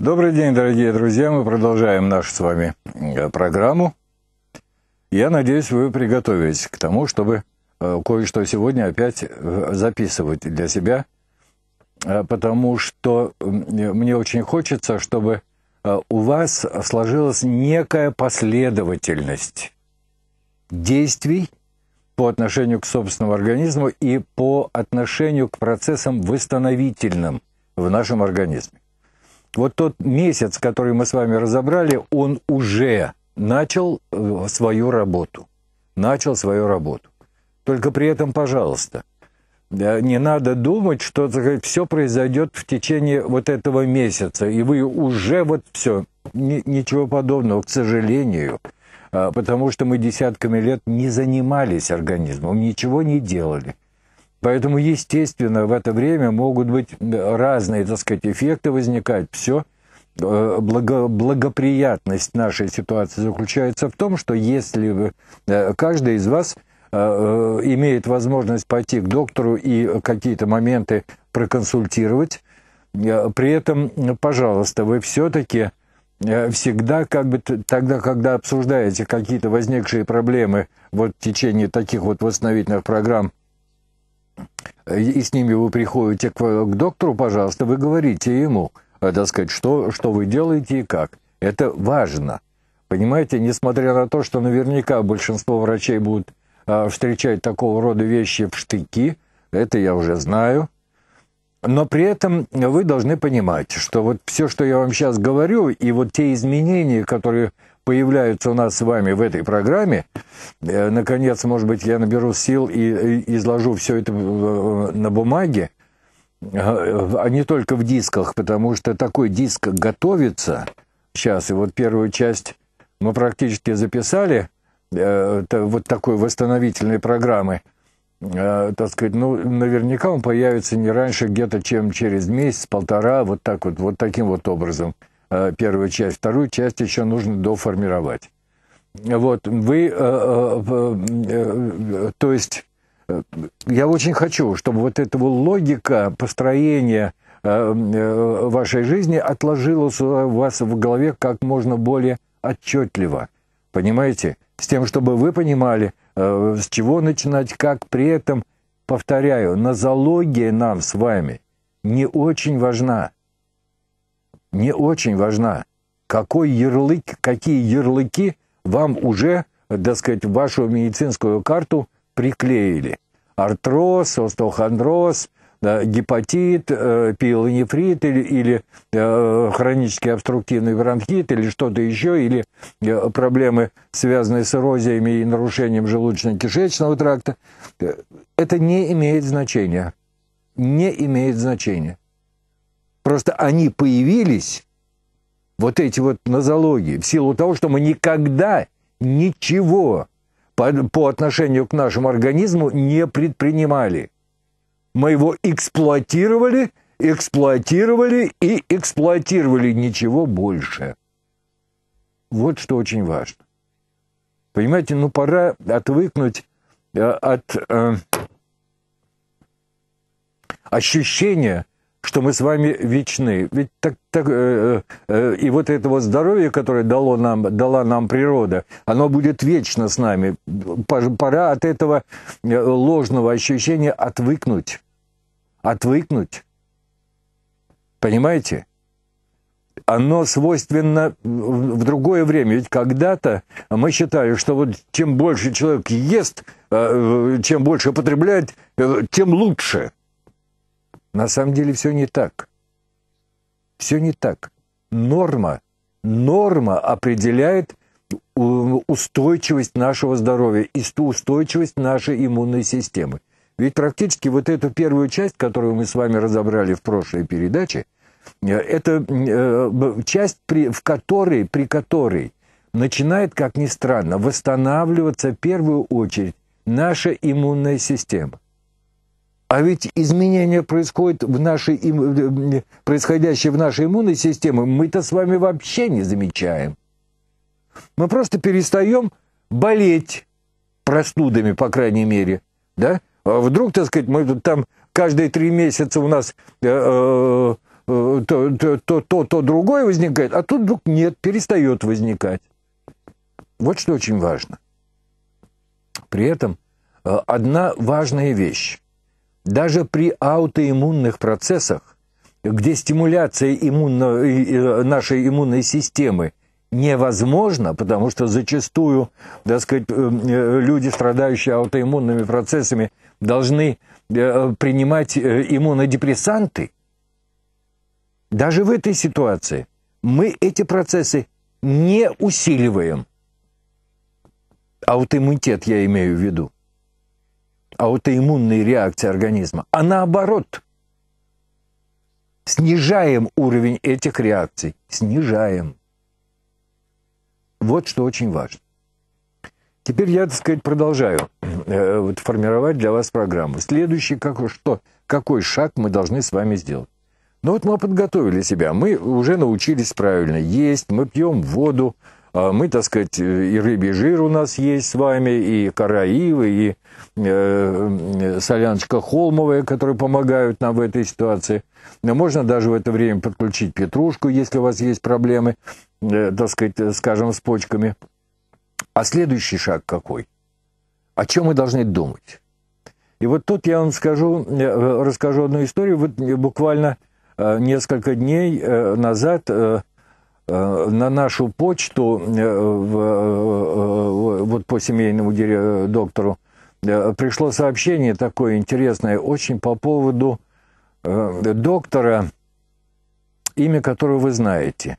Добрый день, дорогие друзья. Мы продолжаем нашу с вами э, программу. Я надеюсь, вы приготовились к тому, чтобы э, кое-что сегодня опять э, записывать для себя, потому что мне очень хочется, чтобы у вас сложилась некая последовательность действий по отношению к собственному организму и по отношению к процессам восстановительным в нашем организме. Вот тот месяц, который мы с вами разобрали, он уже начал э, свою работу. Начал свою работу. Только при этом, пожалуйста, э, не надо думать, что все произойдет в течение вот этого месяца, и вы уже вот все. Ничего подобного, к сожалению, а, потому что мы десятками лет не занимались организмом, ничего не делали. Поэтому, естественно, в это время могут быть разные, так сказать, эффекты возникать. Все э, благо, благоприятность нашей ситуации заключается в том, что если э, каждый из вас э, имеет возможность пойти к доктору и какие-то моменты проконсультировать, при этом, пожалуйста, вы все-таки всегда, как бы тогда, когда обсуждаете какие-то возникшие проблемы вот в течение таких вот восстановительных программ, Э, и с ними вы приходите к, э, к доктору, пожалуйста, вы говорите ему, э, так сказать, что, что вы делаете и как. Это важно. Понимаете, несмотря на то, что наверняка большинство врачей будут а, встречать такого рода вещи в штыки, это я уже знаю, но при этом вы должны понимать, что вот все, что я вам сейчас говорю, и вот те изменения, которые появляются у нас с вами в этой программе. Э, наконец, может быть, я наберу сил и изложу все это э, на бумаге, э, а не только в дисках, потому что такой диск готовится сейчас. И вот первую часть мы практически записали, вот такой восстановительной программы. Так сказать, ну, наверняка он появится не раньше где-то, чем через месяц, полтора, вот так вот, вот таким вот образом – Э, первую часть. Вторую часть еще нужно доформировать. Вот, вы, э, э, то есть, я очень хочу, чтобы вот эта логика построения вашей жизни отложилась у вас в голове как можно более отчетливо. Понимаете? С тем, чтобы вы понимали, с чего начинать, как при этом, повторяю, нозология нам с вами не очень важна не очень важна. Какой ярлык, какие ярлыки вам уже, так сказать, вашу медицинскую карту приклеили? Артроз, остеохондроз, гепатит, э, пилонефрит или, или э, хронический обструктивный бронхит или что-то еще, или э, проблемы, связанные с эрозиями и нарушением желудочно-кишечного тракта, это не имеет значения. Не имеет значения. Просто они появились, вот эти вот нозологии, в силу того, что мы никогда ничего по, по отношению к нашему организму не предпринимали. Мы его эксплуатировали, эксплуатировали и эксплуатировали, ничего больше. Вот что очень важно. Понимаете, ну пора отвыкнуть э, от э, ощущения, что мы с вами вечны. Ведь так, так, э, э, э, и вот это вот здоровье, которое дало нам, дала нам природа, оно будет вечно с нами. Пора от этого э, ложного ощущения отвыкнуть. Отвыкнуть. Понимаете? оно свойственно в другое время. Ведь когда-то мы считали, что вот чем больше человек ест, э, чем больше потребляет, тем лучше. На самом деле все не так. Все не так. Норма, норма определяет устойчивость нашего здоровья и устойчивость нашей иммунной системы. Ведь практически вот эту первую часть, которую мы с вами разобрали в прошлой передаче, э, это э, часть, при, в которой, при которой начинает, как ни странно, восстанавливаться в первую очередь наша иммунная система. А ведь изменения происходят в нашей, происходящие в нашей иммунной системе, мы-то с вами вообще не замечаем. Мы просто перестаем болеть простудами, по крайней мере. Да? А вдруг, так сказать, мы тут там каждые три месяца у нас э, э, э, то, то, то, то другое возникает, а тут вдруг нет, перестает возникать. Вот что очень важно. При этом одна важная вещь. Даже при аутоиммунных процессах, где стимуляция иммунно, нашей иммунной системы невозможна, потому что зачастую, так сказать, эм, э, люди, страдающие аутоиммунными процессами, должны э, принимать э, иммунодепрессанты. Даже в этой ситуации мы эти процессы не усиливаем. Аутоиммунитет я имею в виду аутоиммунные реакции организма, а наоборот. Снижаем уровень этих реакций. Снижаем. Вот что очень важно. Теперь я, так сказать, продолжаю э, вот, формировать для вас программу. Следующий, как, что, какой шаг мы должны с вами сделать? Ну вот мы подготовили себя, мы уже научились правильно есть, мы пьем воду, а мы, так сказать, и рыбий жир у нас есть с вами, и караивы, и э, соляночка холмовая, которые помогают нам в этой ситуации. Но можно даже в это время подключить петрушку, если у вас есть проблемы, э, так сказать, э, скажем, с почками. А следующий шаг какой? О чем мы должны думать? И вот тут я вам скажу, э, э, расскажу одну историю. Вот буквально несколько дней назад Э, на нашу почту э, э, вот по семейному доктору пришло сообщение такое интересное, очень по поводу доктора, имя которого вы знаете.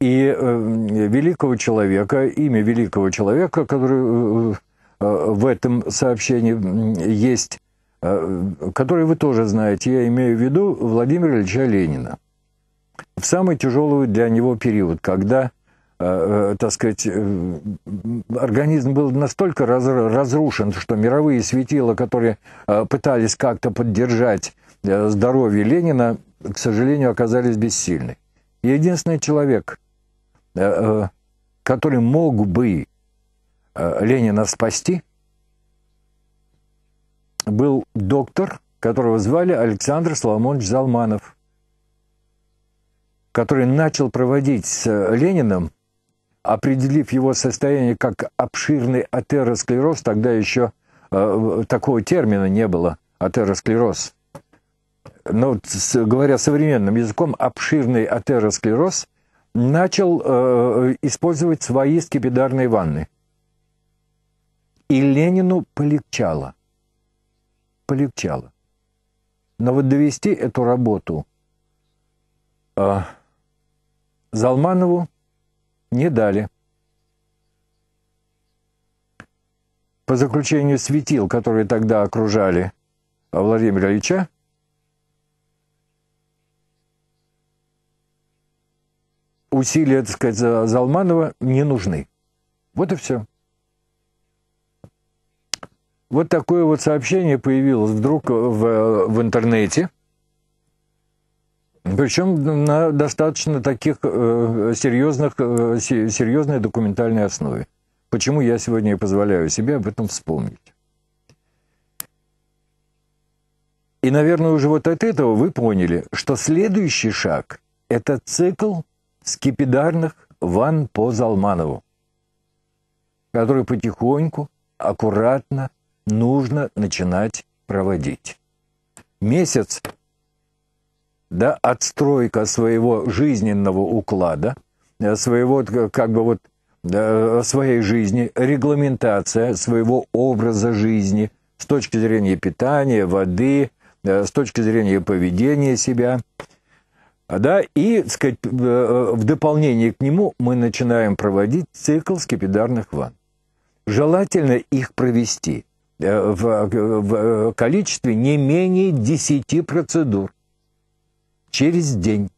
И великого человека, имя великого человека, который в этом сообщении есть, который вы тоже знаете, я имею в виду Владимира Ильича Ленина в самый тяжелый для него период, когда, э, э, так сказать, э, организм был настолько раз, разрушен, что мировые светила, которые э, пытались как-то поддержать э, здоровье Ленина, к сожалению, оказались бессильны. Единственный человек, э, э, который мог бы э, Ленина спасти, был доктор, которого звали Александр Соломонович Залманов – который начал проводить с э, Лениным, определив его состояние как обширный атеросклероз, тогда еще э, такого термина не было, атеросклероз. Но, говоря современным языком, обширный атеросклероз начал э, использовать свои скипидарные ванны. И Ленину полегчало. Полегчало. Но вот довести эту работу... Э, Залманову не дали. По заключению светил, которые тогда окружали Владимира Ильича, усилия, так сказать, Залманова не нужны. Вот и все. Вот такое вот сообщение появилось вдруг в, в интернете – причем на достаточно таких э, серьезных, э, серьезной документальной основе. Почему я сегодня и позволяю себе об этом вспомнить. И, наверное, уже вот от этого вы поняли, что следующий шаг – это цикл скипидарных ван по Залманову, который потихоньку, аккуратно нужно начинать проводить. Месяц да, отстройка своего жизненного уклада, э, своего, э, как бы вот, э, своей жизни, регламентация своего образа жизни с точки зрения питания, воды, с точки зрения поведения себя. А, да, и сказать, в дополнение к нему мы начинаем проводить цикл скипидарных ванн. Желательно их провести в, в количестве не менее 10 процедур – через день.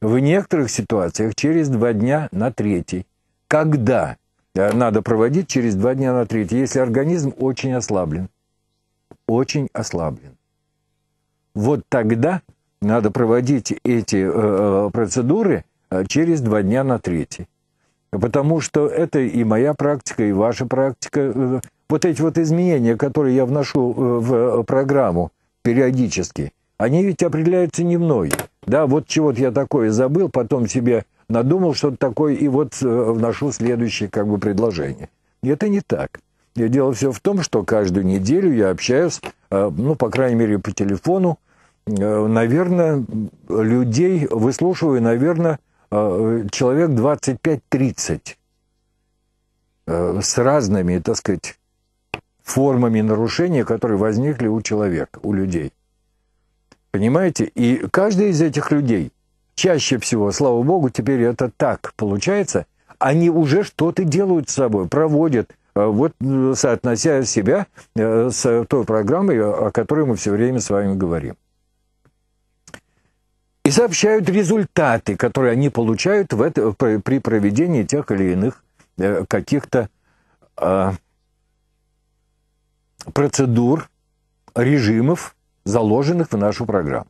В некоторых ситуациях через два дня на третий. Когда надо проводить через два дня на третий, если организм очень ослаблен. Очень ослаблен. Вот тогда надо проводить эти э, э процедуры э, через два дня на третий. Потому что это и моя практика, и ваша практика. Э, вот эти вот изменения, которые я вношу в программу периодически – они ведь определяются не мной. Да, вот чего-то я такое забыл, потом себе надумал что-то такое, и вот э, вношу следующее как бы предложение. Это не так. Я дело все в том, что каждую неделю я общаюсь, э, ну, по крайней мере, по телефону, э, наверное, людей выслушиваю, наверное, человек 25-30 с разными, так сказать, формами нарушения, которые возникли у человека, у людей. Понимаете? И каждый из этих людей, чаще всего, слава богу, теперь это так получается, они уже что-то делают с собой, проводят, э, вот э, соотнося себя э, с той программой, о которой мы все время с вами говорим. И сообщают результаты, которые они получают в это, при проведении тех или иных каких-то процедур, режимов, заложенных в нашу программу.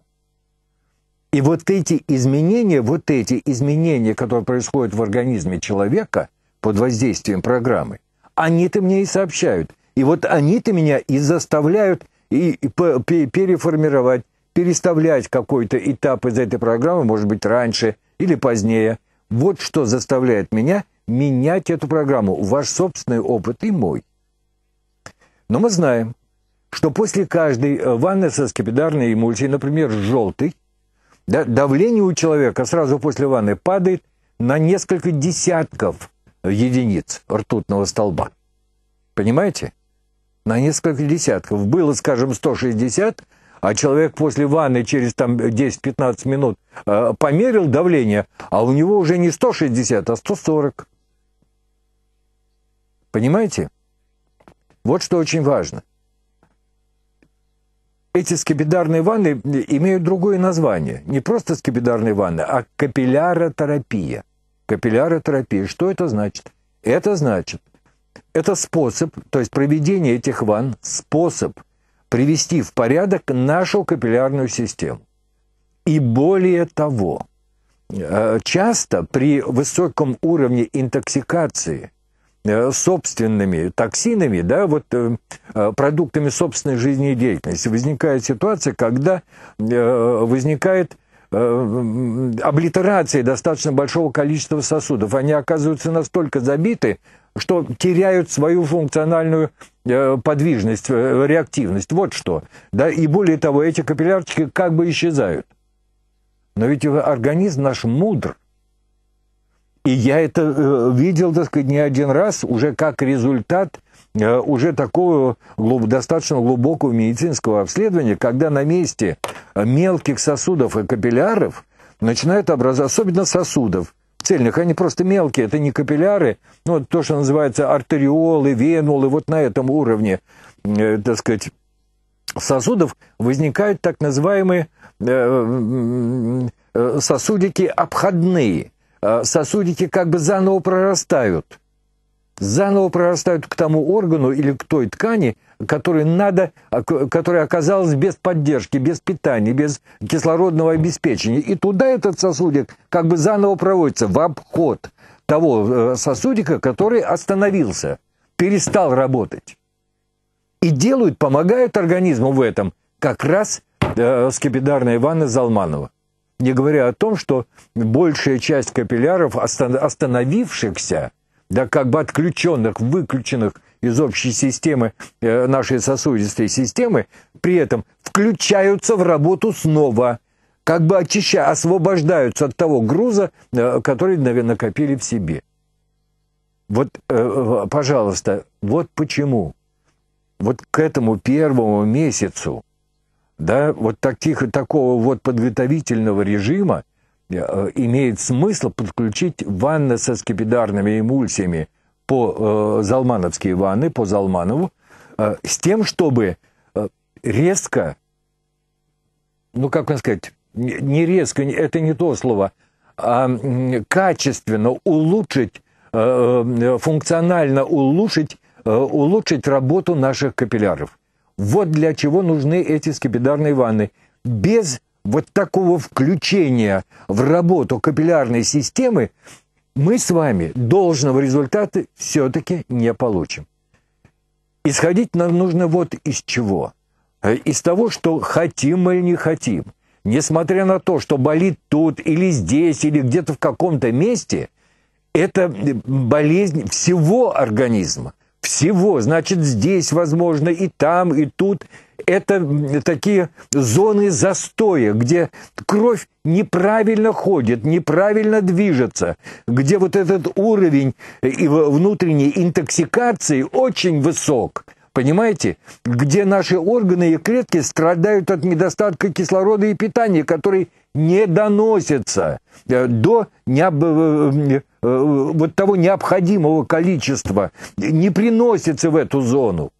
И вот эти изменения, вот эти изменения, которые происходят в организме человека под воздействием программы, они-то мне и сообщают. И вот они-то меня и заставляют и, и переформировать, переставлять какой-то этап из этой программы, может быть, раньше или позднее. Вот что заставляет меня менять эту программу. Ваш собственный опыт и мой. Но мы знаем, что после каждой э, ванны со скипидарной эмульсией, например, желтой, да, давление у человека сразу после ванны падает на несколько десятков единиц ртутного столба. Понимаете? На несколько десятков. Было, скажем, 160, а человек после ванны через там 10-15 минут э, померил давление, а у него уже не 160, а 140. Понимаете? Вот что очень важно – эти скипидарные ванны имеют другое название. Не просто скипидарные ванны, а капилляротерапия. Капилляротерапия. Что это значит? Это значит, это способ, то есть проведение этих ванн, способ привести в порядок нашу капиллярную систему. И более того, э, часто при высоком уровне интоксикации – Э, собственными токсинами, да, вот э, э, продуктами собственной жизнедеятельности. Возникает ситуация, когда возникает облитерация достаточно большого количества сосудов. Они оказываются настолько забиты, что теряют свою функциональную подвижность, реактивность. Вот что. Да? И более того, эти капиллярчики как бы исчезают. Но ведь организм наш мудр – и я это э, видел, так сказать, не один раз, уже как результат э, уже такого достаточно глубокого медицинского обследования, когда на месте мелких сосудов и капилляров начинают образовываться, особенно сосудов, цельных, они просто мелкие, это не капилляры, ну, то, что называется артериолы, венулы, вот на этом уровне, э, так сказать, сосудов возникают так называемые сосудики обходные – а сосудики как бы заново прорастают. Заново прорастают к тому органу или к той ткани, которой надо, а, которая оказалась без поддержки, без питания, без кислородного обеспечения. И туда этот сосудик как бы заново проводится в обход того э, сосудика, который остановился, перестал работать. И делают, помогают организму в этом как раз э, скипидарная ванна Залманова не говоря о том, что большая часть капилляров, остановившихся, да, как бы отключенных, выключенных из общей системы, э, нашей сосудистой системы, при этом включаются в работу снова, как бы очищая, освобождаются от того груза, э, который накопили в себе. Вот, э, пожалуйста, вот почему. Вот к этому первому месяцу да, вот таких, такого вот подготовительного режима э, имеет смысл подключить ванны со скипидарными эмульсиями по э, залмановские ванны, по Залманову, э, с тем, чтобы э, резко, ну как вам сказать, не резко, это не то слово, а качественно улучшить, э, э, функционально улучшить, э, улучшить работу наших капилляров. Вот для чего нужны эти скипидарные ванны. Без вот такого включения в работу капиллярной системы мы с вами должного результата все-таки не получим. Исходить нам нужно вот из чего. Э, из того, что хотим мы или не хотим. Несмотря на то, что болит тут или здесь, или где-то в каком-то месте, это болезнь всего организма всего. Значит, здесь возможно и там, и тут. Это такие зоны застоя, где кровь неправильно ходит, неправильно движется, где вот этот уровень э, внутренней интоксикации очень высок. Понимаете? Где наши органы и клетки страдают от недостатка кислорода и питания, который не доносится э, до необ... Э, Э, вот того необходимого количества не приносится в эту зону.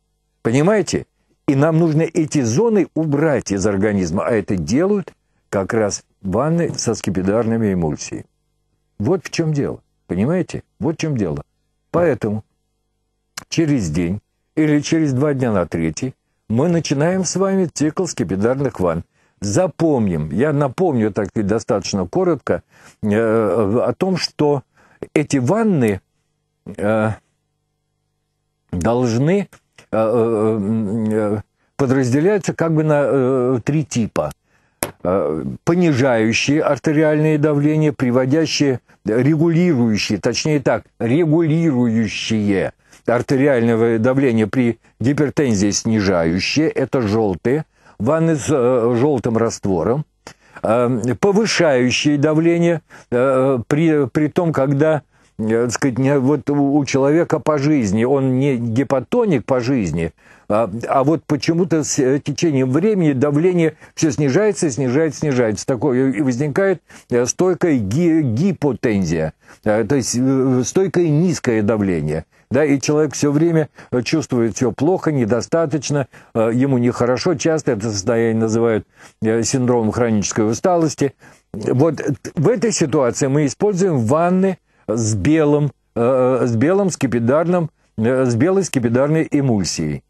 Понимаете? И нам нужно эти зоны убрать из организма, а это делают как раз ванны со скипидарными эмульсиями. Вот в чем дело. Понимаете? Вот в чем дело. Поэтому через день или через два дня на третий мы начинаем с вами цикл скипидарных ванн. Запомним, я напомню так и достаточно коротко э, о том, что эти ванны э, должны э, э, э как бы на э, три типа. Э, понижающие артериальное давление, приводящие, регулирующие, точнее так, регулирующие артериального давления при гипертензии снижающие, это желтые, ванны с э, желтым раствором – Эм, повышающие давление э, при, при том, когда э, так сказать, вот у человека по жизни, он не гипотоник по жизни, а, а вот почему-то с э, течением времени давление все снижается, снижается, снижается. Такое, и возникает стойкая гипотензия, то есть стойкое низкое давление да, и человек все время э, чувствует все плохо, недостаточно, э, ему нехорошо, часто это состояние называют э, синдромом хронической усталости. Вот в этой ситуации мы используем ванны с белым, с белым скипидарным, с белой скипидарной эмульсией.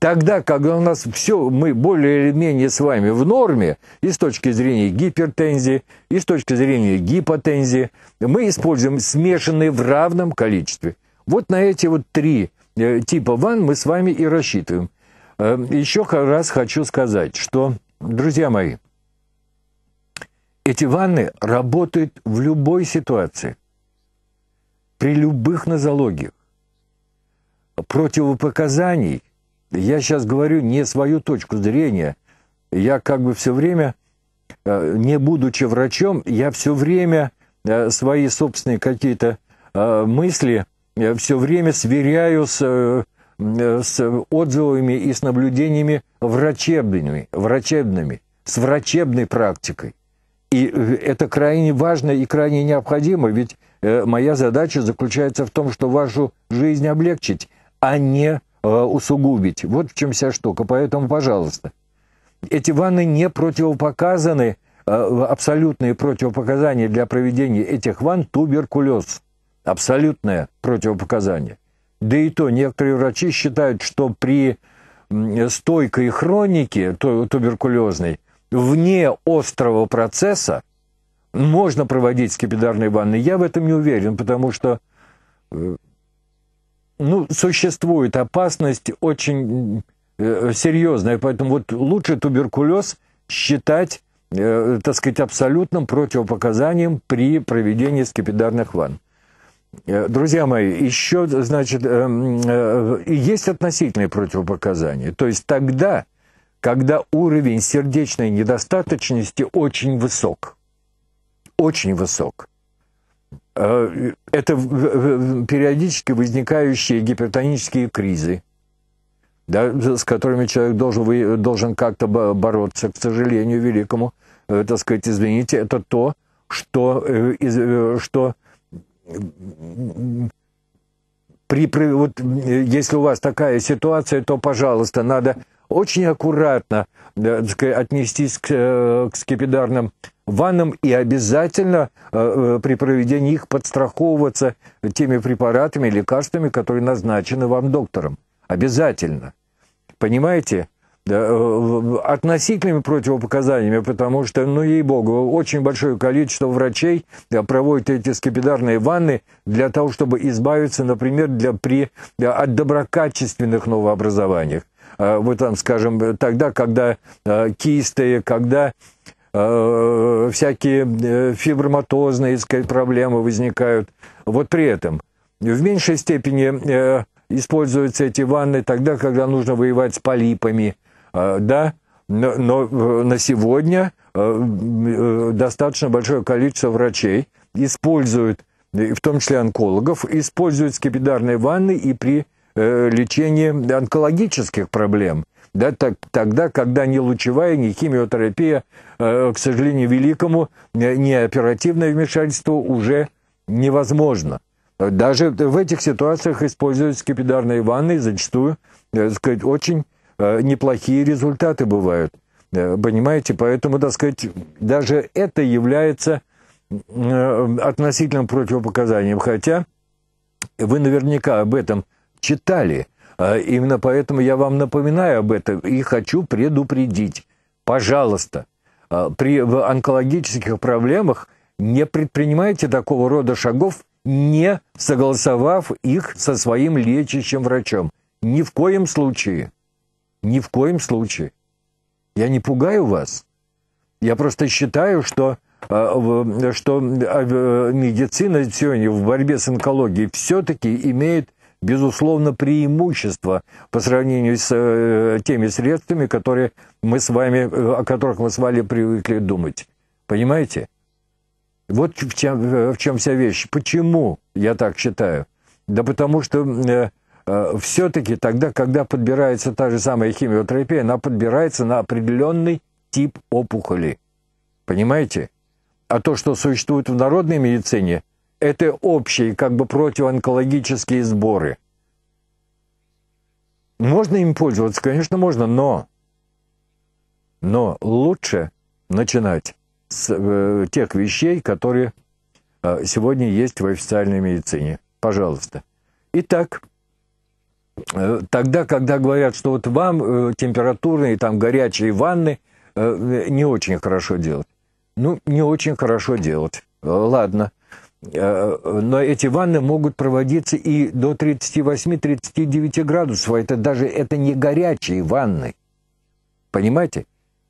Тогда, когда у нас все, мы более или менее с вами в норме, и с точки зрения гипертензии, и с точки зрения гипотензии, мы используем смешанные в равном количестве – вот на эти вот три э, типа ван мы с вами и рассчитываем. Э, еще раз хочу сказать, что, друзья мои, эти ванны работают в любой ситуации, при любых нозологиях. Противопоказаний, я сейчас говорю не свою точку зрения, я как бы все время, э, не будучи врачом, я все время свои собственные какие-то мысли я все время сверяю с, э, с отзывами и с наблюдениями врачебными, врачебными, с врачебной практикой. И э, это крайне важно и крайне необходимо, ведь э, моя задача заключается в том, что вашу жизнь облегчить, а не усугубить. Вот в чем вся штука. Поэтому, пожалуйста, эти ванны не противопоказаны, абсолютные противопоказания для проведения этих ванн – туберкулез – абсолютное противопоказание. Да и то, некоторые врачи считают, что при стойкой хронике туберкулезной вне острого процесса можно проводить скипидарные ванны. Я в этом не уверен, потому что э, ну, существует опасность очень э, серьезная, поэтому вот лучше туберкулез считать, э, так сказать, абсолютным противопоказанием при проведении скипидарных ванн. Э, друзья мои, еще, значит, эм, э, есть относительные противопоказания. То есть тогда, когда уровень сердечной недостаточности очень высок. Очень высок. Э, это периодически возникающие гипертонические кризы, да, с которыми человек должен, должен как-то бороться, к сожалению великому. Так сказать, извините, это то, что, что при, при, вот, если у вас такая ситуация, то, пожалуйста, надо очень аккуратно э, отнестись к, э, к скипидарным ваннам и обязательно э, э, при проведении их подстраховываться теми препаратами, лекарствами, которые назначены вам доктором. Обязательно. Понимаете? Э, относительными противопоказаниями, потому что, ну, ей-богу, очень большое количество врачей э, проводят эти скипидарные ванны для того, чтобы избавиться, например, для, при, э, от доброкачественных новообразований. А вот там, скажем, тогда, когда кисты, когда всякие фиброматозные проблемы возникают. Вот при этом в меньшей степени используются эти ванны тогда, когда нужно воевать с полипами Э, да, но, но э, на сегодня э, достаточно большое количество врачей используют, в том числе онкологов, используют скипидарные ванны и при лечении онкологических проблем. Да, так, тогда, когда ни лучевая, ни химиотерапия, к сожалению, великому, ни оперативное вмешательство уже невозможно. Даже в этих ситуациях используют скипидарные ванны, зачастую, так сказать, очень Э, неплохие результаты бывают. Э, понимаете? Поэтому, так сказать, даже это является э, относительным противопоказанием. Хотя вы наверняка об этом читали. Именно поэтому я вам напоминаю об этом и хочу предупредить. Пожалуйста, при онкологических проблемах не предпринимайте такого рода шагов, не согласовав их со своим лечащим врачом. Ни в коем случае. Ни в коем случае. Я не пугаю вас. Я просто считаю, что, э, что э, э, медицина сегодня в борьбе с онкологией все-таки имеет, безусловно, преимущество по сравнению с теми средствами, которые мы с вами, о которых мы с вами привыкли думать. Понимаете? Вот в чем, в чем вся вещь. Почему я так считаю? Да потому что Э, все-таки тогда, когда подбирается та же самая химиотерапия, она подбирается на определенный тип опухоли. Понимаете? А то, что существует в народной медицине, это общие как бы противоонкологические сборы. Можно им пользоваться, конечно, можно, но, но лучше начинать с э, тех вещей, которые э, сегодня есть в официальной медицине. Пожалуйста. Итак, Э, тогда, когда говорят, что вот вам э, температурные, там, горячие ванны э, не очень хорошо делать. Ну, не очень хорошо делать. Ладно. Но эти ванны могут проводиться и до 38-39 градусов. Это даже это не горячие ванны. Понимаете?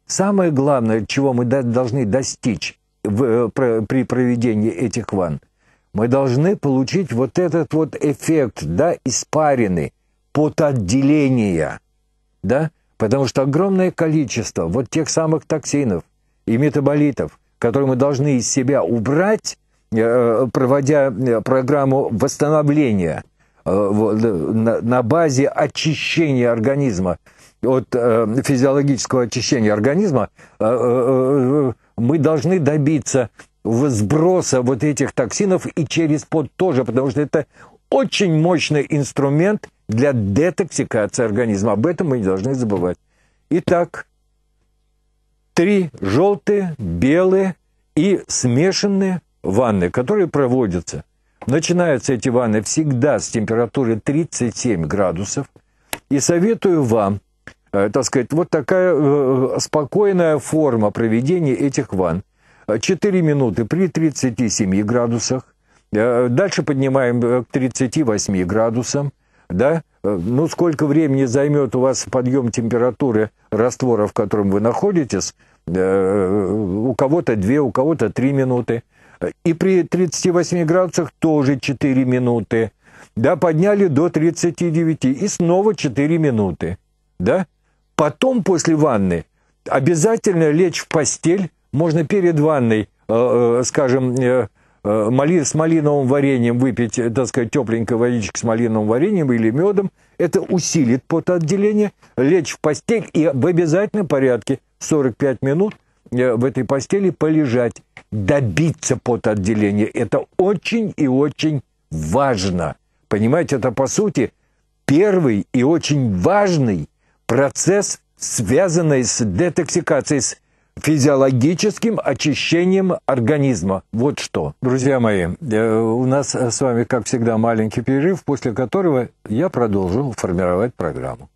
Самое главное, чего мы должны достичь при проведении этих ванн, мы должны получить вот этот вот эффект, да, испаренный, потоотделения, да? Потому что огромное количество вот тех самых токсинов и метаболитов, которые мы должны из себя убрать, э, проводя э, программу восстановления э, на базе очищения организма, от физиологического очищения организма, мы должны добиться сброса вот этих токсинов и через пот тоже, потому что это очень мощный инструмент – для детоксикации организма. Об этом мы не должны забывать. Итак, три желтые, белые и смешанные ванны, которые проводятся. Начинаются эти ванны всегда с температуры 37 градусов. И советую вам, э, так сказать, вот такая э, спокойная форма проведения этих ванн. 4 минуты при 37 градусах. Э, дальше поднимаем к 38 градусам да, э, ну, сколько времени займет у вас подъем температуры раствора, в котором вы находитесь, э, у кого-то 2, у кого-то 3 минуты. И при 38 градусах тоже 4 минуты. Да, подняли до 39 и снова 4 минуты. Да? Потом после ванны обязательно лечь в постель, можно перед ванной, э, скажем, Э, с малиновым вареньем выпить, э, так сказать, тепленькой водички с малиновым вареньем или медом, это усилит потоотделение, лечь в постель и в обязательном порядке 45 минут э, в этой постели полежать, добиться потоотделения. Это очень и очень важно. Понимаете, это по сути первый и очень важный процесс, связанный с детоксикацией, с физиологическим очищением организма. Вот что. Друзья мои, э, у нас с вами, как всегда, маленький перерыв, после которого я продолжу формировать программу.